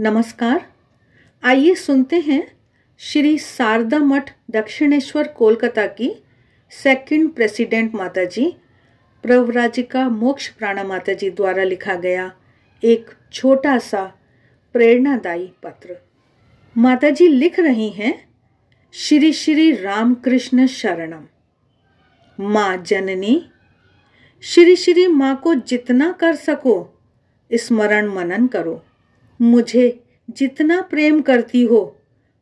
नमस्कार आइए सुनते हैं श्री शारदा मठ दक्षिणेश्वर कोलकाता की सेकंड प्रेसिडेंट माता जी प्रवराजिका मोक्ष प्राणा जी द्वारा लिखा गया एक छोटा सा प्रेरणादायी पत्र माता जी लिख रही हैं श्री श्री रामकृष्ण शरणम माँ जननी श्री श्री माँ को जितना कर सको स्मरण मनन करो मुझे जितना प्रेम करती हो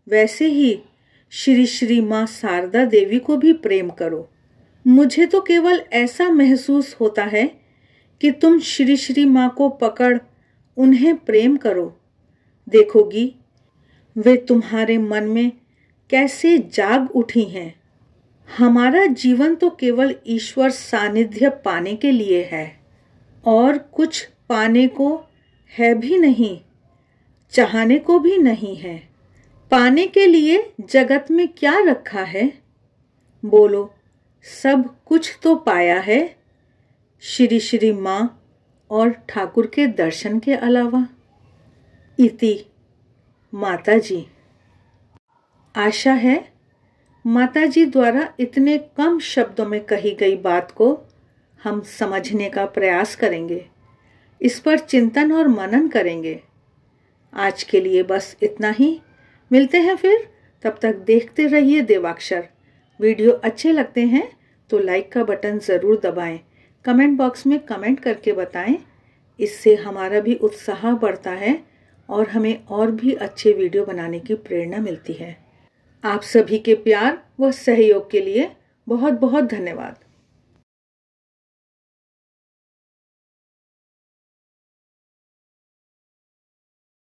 वैसे ही श्री श्री माँ शारदा देवी को भी प्रेम करो मुझे तो केवल ऐसा महसूस होता है कि तुम श्री श्री माँ को पकड़ उन्हें प्रेम करो देखोगी वे तुम्हारे मन में कैसे जाग उठी हैं हमारा जीवन तो केवल ईश्वर सानिध्य पाने के लिए है और कुछ पाने को है भी नहीं चाहने को भी नहीं है पाने के लिए जगत में क्या रखा है बोलो सब कुछ तो पाया है श्री श्री माँ और ठाकुर के दर्शन के अलावा इति माता जी आशा है माता जी द्वारा इतने कम शब्दों में कही गई बात को हम समझने का प्रयास करेंगे इस पर चिंतन और मनन करेंगे आज के लिए बस इतना ही मिलते हैं फिर तब तक देखते रहिए देवाक्षर वीडियो अच्छे लगते हैं तो लाइक का बटन ज़रूर दबाएं कमेंट बॉक्स में कमेंट करके बताएं इससे हमारा भी उत्साह बढ़ता है और हमें और भी अच्छे वीडियो बनाने की प्रेरणा मिलती है आप सभी के प्यार व सहयोग के लिए बहुत बहुत धन्यवाद